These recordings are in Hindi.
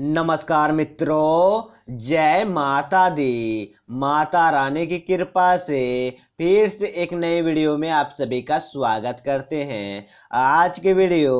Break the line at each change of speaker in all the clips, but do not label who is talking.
नमस्कार मित्रों जय माता दी माता रानी की कृपा से फिर से एक नई वीडियो में आप सभी का स्वागत करते हैं आज के वीडियो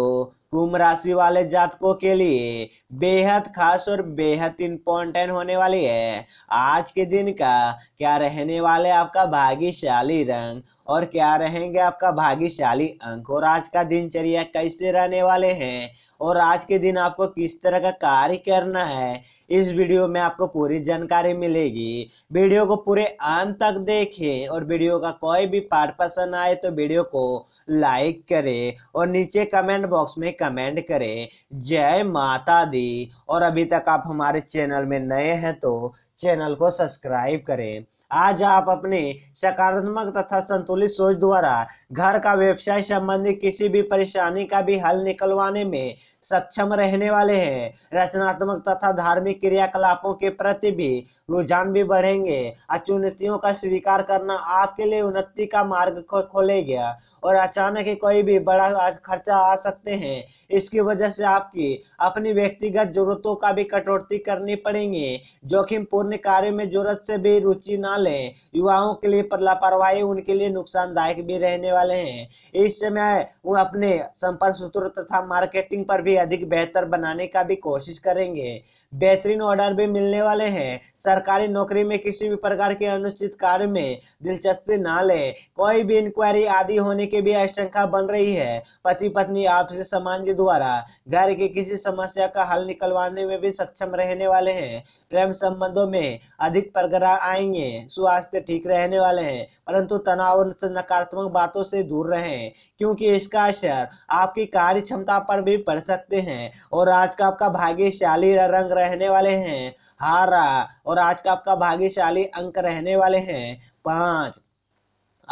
कुंभ राशि वाले जातकों के लिए बेहद खास और बेहद इम्पोर्टेंट होने वाली है आज के दिन का क्या रहने वाले आपका भाग्यशाली रंग और क्या रहेंगे आपका भाग्यशाली अंक और आज का दिनचर्या कैसे रहने वाले हैं और आज के दिन आपको किस तरह का कार्य करना है इस वीडियो में आपको पूरी जानकारी मिलेगी वीडियो को पूरे अंत तक देखें और वीडियो का कोई भी पार्ट पसंद आए तो वीडियो को लाइक करें और नीचे कमेंट बॉक्स में कमेंट करें जय माता दी दी और अभी तक आप हमारे चैनल में नए हैं तो चैनल को सब्सक्राइब करें आज आप अपने सकारात्मक तथा संतुलित सोच द्वारा घर का व्यवसाय संबंधी किसी भी परेशानी का भी हल निकलवाने में सक्षम रहने वाले हैं रचनात्मक तथा धार्मिक क्रियाकलापों के प्रति भी रुझान भी बढ़ेंगे चुनौतियों का स्वीकार करना आपके लिए उन्नति का मार्ग खोलेगा और अचानक ही कोई भी बड़ा खर्चा आ सकते हैं इसकी वजह से आपकी अपनी व्यक्तिगत जरूरतों का भी कटौती करनी पड़ेंगे जोखिम पूर्ण कार्य में जरूरत से भी रुचि ना लें युवाओं के लिए लापरवाही उनके लिए नुकसानदायक भी रहने वाले हैं इस समय वो अपने संपर्क सूत्र तथा मार्केटिंग पर भी अधिक बेहतर बनाने का भी कोशिश करेंगे बेहतरीन ऑर्डर भी मिलने वाले हैं सरकारी नौकरी में किसी भी प्रकार के अनुचित कार्य में दिलचस्पी ना लें कोई भी इंक्वायरी आदि होने के भी आशंका बन रही है पति पत्नी आपसी सम्मान के द्वारा घर के किसी समस्या का हल निकलवाने में भी सक्षम रहने वाले हैं प्रेम संबंधों में अधिक परगराह आएंगे स्वास्थ्य ठीक रहने वाले हैं परंतु तनाव और नकारात्मक बातों से दूर रहे क्योंकि इसका असर आपकी कार्य क्षमता पर भी पड़ सकते हैं और आज का आपका भाग्यशाली रंग रहने वाले हैं हारा और आज का आपका भाग्यशाली अंक रहने वाले हैं पांच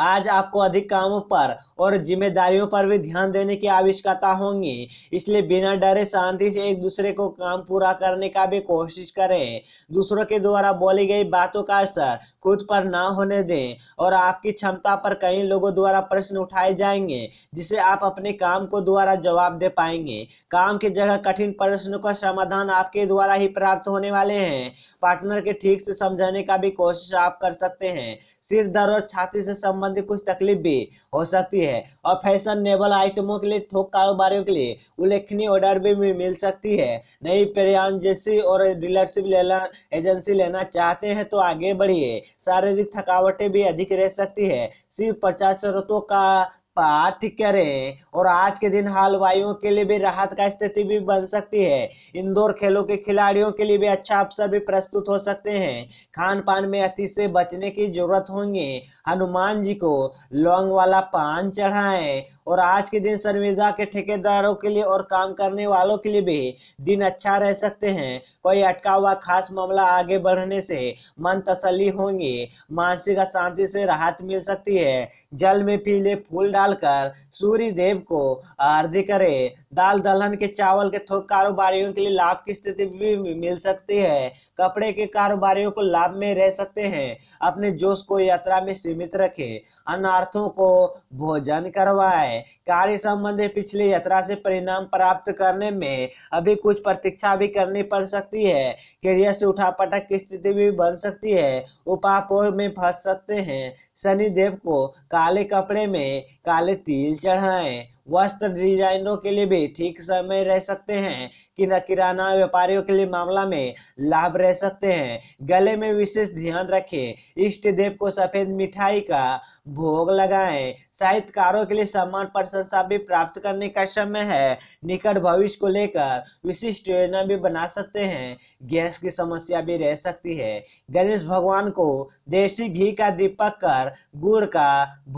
आज आपको अधिक कामों पर और जिम्मेदारियों पर भी ध्यान देने की आवश्यकता होंगी इसलिए बिना डरे शांति से एक दूसरे को काम पूरा करने का भी कोशिश करें दूसरों के द्वारा बोली गई बातों का असर खुद पर ना होने दें और आपकी क्षमता पर कई लोगों द्वारा प्रश्न उठाए जाएंगे जिसे आप अपने काम को द्वारा जवाब दे पाएंगे काम की जगह कठिन प्रश्नों का समाधान आपके द्वारा ही प्राप्त होने वाले हैं पार्टनर के ठीक से समझाने का भी कोशिश आप कर सकते हैं सिर दर्द और छाती से संबंधित कुछ तकलीफ भी हो सकती है और फैशनेबल आइटमों के लिए थोक कारोबारियों के लिए उल्लेखनीय ऑर्डर भी मिल सकती है नई प्रयांजेंसी और डीलरशिप लेना एजेंसी लेना चाहते हैं तो आगे बढ़िए शारीरिक थकावटें भी अधिक रह सकती है सिर्फ पचास स्रोतों का पाठ करें और आज के दिन हलवाइयों के लिए भी राहत का स्थिति भी बन सकती है इंदौर खेलों के खिलाड़ियों के लिए भी अच्छा अवसर भी प्रस्तुत हो सकते हैं खान पान में अति से बचने की जरूरत होंगे हनुमान जी को लौंग वाला पान चढ़ाएं और आज के दिन शर्मिंदा के ठेकेदारों के लिए और काम करने वालों के लिए भी दिन अच्छा रह सकते हैं कोई अटका हुआ खास मामला आगे बढ़ने से मन तसली होंगी मानसिक अशांति से राहत मिल सकती है जल में पीले फूल डालकर सूर्य देव को आरती करें दाल दलहन के चावल के थोक कारोबारियों के लिए लाभ की स्थिति भी मिल सकती है कपड़े के कारोबारियों को लाभ में रह सकते हैं अपने जोश को यात्रा में सीमित रखें अनार्थों को भोजन करवाए कार्य संबंधी पिछली यात्रा से परिणाम प्राप्त करने में अभी कुछ प्रतीक्षा भी करनी पड़ सकती है करियर से उठापटक की स्थिति भी बन सकती है उपापोह में फंस सकते हैं शनिदेव को काले कपड़े में काले तिल चढ़ाएं वस्त्र डिजाइनरों के लिए भी ठीक समय रह सकते हैं कि न किराना व्यापारियों के लिए मामला में लाभ रह सकते हैं गले में विशेष ध्यान रखें इष्ट देव को सफेद मिठाई का भोग लगाएं साहित्यकारों के लिए सम्मान प्रशंसा भी प्राप्त करने का समय है निकट भविष्य को लेकर विशिष्ट योजना भी बना सकते हैं गैस की समस्या भी रह सकती है गणेश भगवान को देसी घी का दीपक कर गुड़ का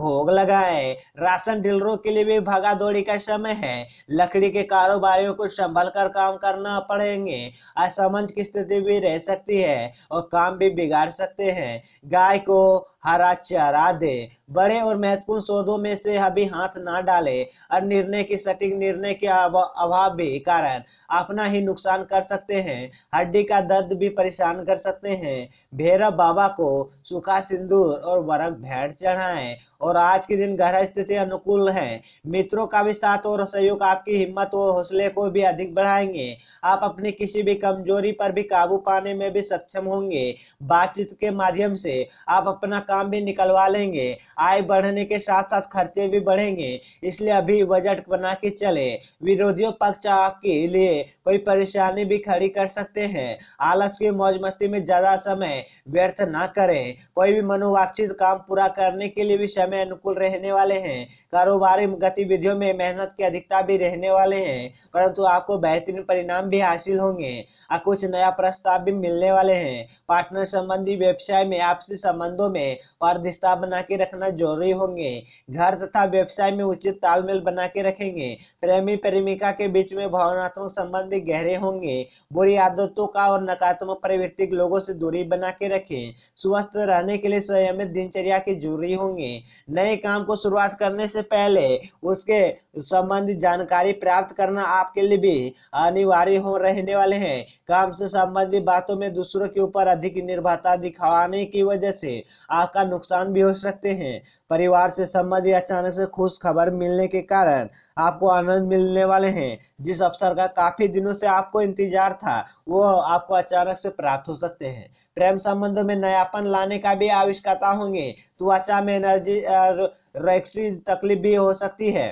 भोग लगाएं राशन डीलरों के लिए भी भागा दौड़ी का समय है लकड़ी के कारोबारियों को संभल कर काम करना पड़ेंगे असमंज की स्थिति भी रह सकती है और काम भी बिगाड़ सकते हैं गाय को हरा चारा दे बड़े और महत्वपूर्ण सौदों में से अभी हाथ ना डाले और निर्णय की सटीक निर्णय के अभाव भी कारण अपना ही नुकसान कर सकते हैं हड्डी का दर्द भी परेशान कर सकते हैं भैरव बाबा को सूखा सिंदूर और वरक भेंट चढ़ाएं और आज के दिन ग्रह स्थिति अनुकूल है मित्रों का भी साथ और सहयोग आपकी हिम्मत और हौसले को भी अधिक बढ़ाएंगे आप अपनी किसी भी कमजोरी पर भी काबू पाने में भी सक्षम होंगे बातचीत के माध्यम से आप अपना काम भी निकलवा लेंगे आय बढ़ने के साथ साथ खर्चे भी बढ़ेंगे इसलिए अभी बजट बना के चले विरोधियों पक्ष आपके लिए कोई परेशानी भी खड़ी कर सकते हैं आलस की मौज मस्ती में ज्यादा समय व्यर्थ ना करें कोई भी मनोवांक्षित काम पूरा करने के लिए भी समय अनुकूल रहने वाले हैं कारोबारी गतिविधियों में मेहनत की अधिकता भी रहने वाले हैं परंतु आपको बेहतरीन परिणाम भी हासिल होंगे और कुछ नया प्रस्ताव भी मिलने वाले हैं पार्टनर संबंधी व्यवसाय में आपसी संबंधों में पारदर्शिता बना के रखना करना जरूरी होंगे घर तथा व्यवसाय में उचित तालमेल बना के रखेंगे प्रेमी प्रेमिका के बीच में भावनात्मक संबंध भी गहरे होंगे बुरी आदतों का और नकारात्मक प्रवृत्ति लोगों से दूरी बना के रखें स्वस्थ रहने के लिए संयमित दिनचर्या के जरूरी होंगे नए काम को शुरुआत करने से पहले उसके संबंधित जानकारी प्राप्त करना आपके लिए भी अनिवार्य हो रहने वाले हैं काम से संबंधित बातों में दूसरों के ऊपर अधिक निर्भरता दिखाने की वजह से आपका नुकसान भी हो सकते हैं परिवार से संबंधित अचानक से खुश खबर मिलने के कारण आपको आनंद मिलने वाले हैं जिस अवसर का काफी दिनों से आपको इंतजार था वो आपको अचानक से प्राप्त हो सकते हैं प्रेम संबंधों में नयापन लाने का भी आवश्यकता होंगे त्वचा में एनर्जी और तकलीफ भी हो सकती है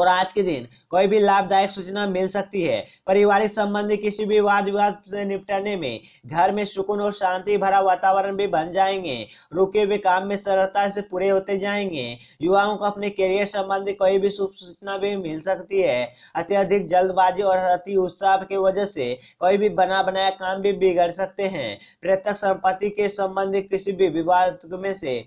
और आज के दिन कोई भी लाभदायक सूचना मिल सकती है पारिवारिक संबंधी किसी भी वाद विवाद से निपटने में घर में सुकून और शांति भरा वातावरण भी बन जाएंगे रुके हुए काम में सरलता से पूरे होते जाएंगे युवाओं को अपने करियर संबंधी कोई भी शुभ सूचना भी मिल सकती है अत्यधिक जल्दबाजी और अति उत्साह की वजह से कोई भी बना बनाया काम भी बिगड़ सकते हैं प्रत्यक्ष संपत्ति के संबंधी किसी भी विवाद में से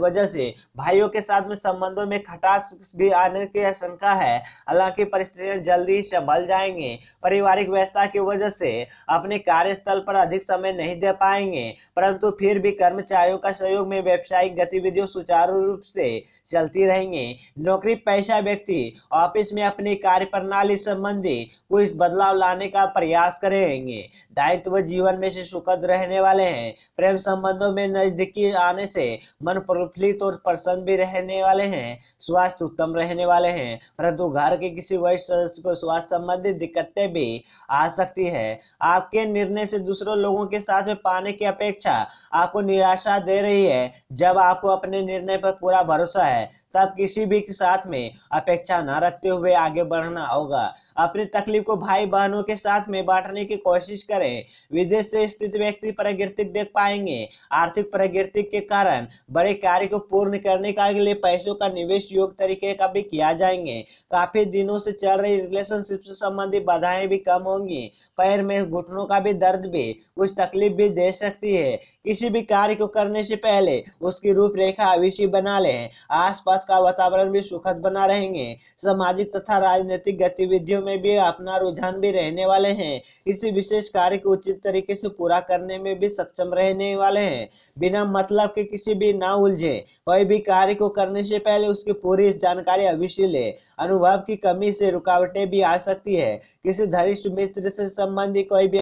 वजह से भाइयों के साथ में संबंधों में खटास भी आने के आशंका है हालांकि परिस्थितियां जल्दी संभल जाएंगे पारिवारिक व्यवस्था की वजह से अपने कार्यस्थल पर अधिक समय नहीं दे पाएंगे परंतु फिर भी कर्मचारियों का सहयोग में व्यवसायिक गतिविधियों सुचारू रूप से चलती रहेंगे नौकरी पैसा व्यक्ति ऑफिस में अपनी कार्य प्रणाली संबंधी कुछ बदलाव लाने का प्रयास करेंगे दायित्व जीवन में से सुखद रहने वाले हैं प्रेम संबंधों में नजदीकी आने से मन प्रफुल्लित और प्रसन्न भी रहने वाले हैं स्वास्थ्य उत्तम रहने वाले हैं हैं परंतु घर के किसी वरिष्ठ सदस्य को स्वास्थ्य संबंधी दिक्कतें भी आ सकती है आपके निर्णय से दूसरों लोगों के साथ में पाने की अपेक्षा आपको निराशा दे रही है जब आपको अपने निर्णय पर पूरा भरोसा है तब किसी भी के साथ में अपेक्षा न रखते हुए आगे बढ़ना होगा अपनी तकलीफ को भाई बहनों के साथ में बांटने की कोशिश करें विदेश से स्थित व्यक्ति प्राकृतिक देख पाएंगे आर्थिक प्राकृतिक के कारण बड़े कार्य को पूर्ण करने के लिए पैसों का निवेश योग तरीके का भी किया जाएंगे काफी दिनों से चल रही रिलेशनशिप से संबंधित बाधाएं भी कम होंगी पैर में घुटनों का भी दर्द भी कुछ तकलीफ भी दे सकती है किसी भी कार्य को करने से पहले उसकी रूपरेखा अवश्य बना ले आस आसपास का वातावरण भी सुखद बना रहेंगे सामाजिक तथा राजनीतिक गतिविधियों में भी अपना रुझान भी रहने वाले हैं इसी विशेष कार्य को उचित तरीके से पूरा करने में भी सक्षम रहने वाले हैं बिना मतलब के किसी भी ना उलझे कोई भी कार्य को करने से पहले उसकी पूरी जानकारी अवश्य ले अनुभव की कमी से रुकावटें भी आ सकती है किसी धरिष्ठ मित्र से संबंधित कोई भी